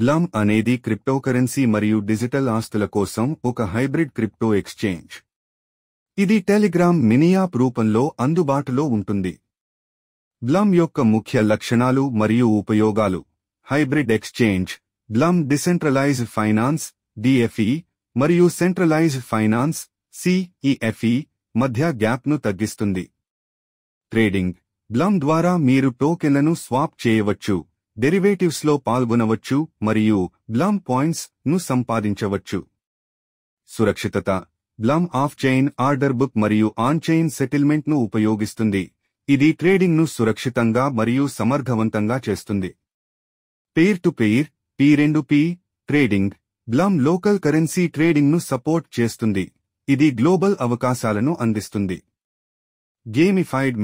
Blum అనేది cryptocurrency మరియు digital ఆస్తుల కోసం ఒక హైబ్రిడ్ క్రిప్టో ఎక్స్చేంజ్ ఇది టెలిగ్రామ్ మినియాప్ రూపంలో అందుబాటులో ఉంటుంది బ్లమ్ యొక్క ముఖ్య లక్షణాలు మరియు ఉపయోగాలు hybrid exchange Blum decentralise finance DeFi మరియు సెంట్రలైజ్ ఫైనాన్స్ సిఈఎఫ్ఈ మధ్య గ్యాప్ను తగ్గిస్తుంది ట్రేడింగ్ బ్లమ్ ద్వారా మీరు టోకెన్లను స్వాప్ చేయవచ్చు డెరివేటివ్స్లో పాల్గొనవచ్చు మరియు బ్లామ్ పాయింట్స్ ను సంపాదించవచ్చు సురక్షితత Blum off chain order book మరియు ఆన్ చైన్ సెటిల్మెంట్ ను ఉపయోగిస్తుంది ఇది ట్రేడింగ్ ను సురక్షితంగా మరియు సమర్థవంతంగా చేస్తుంది పేర్ టు పేర్ పీ రెండు P trading Blum local currency trading ను సపోర్ట్ చేస్తుంది ఇది గ్లోబల్ అవకాశాలను అందిస్తుంది గేమిఫైడ్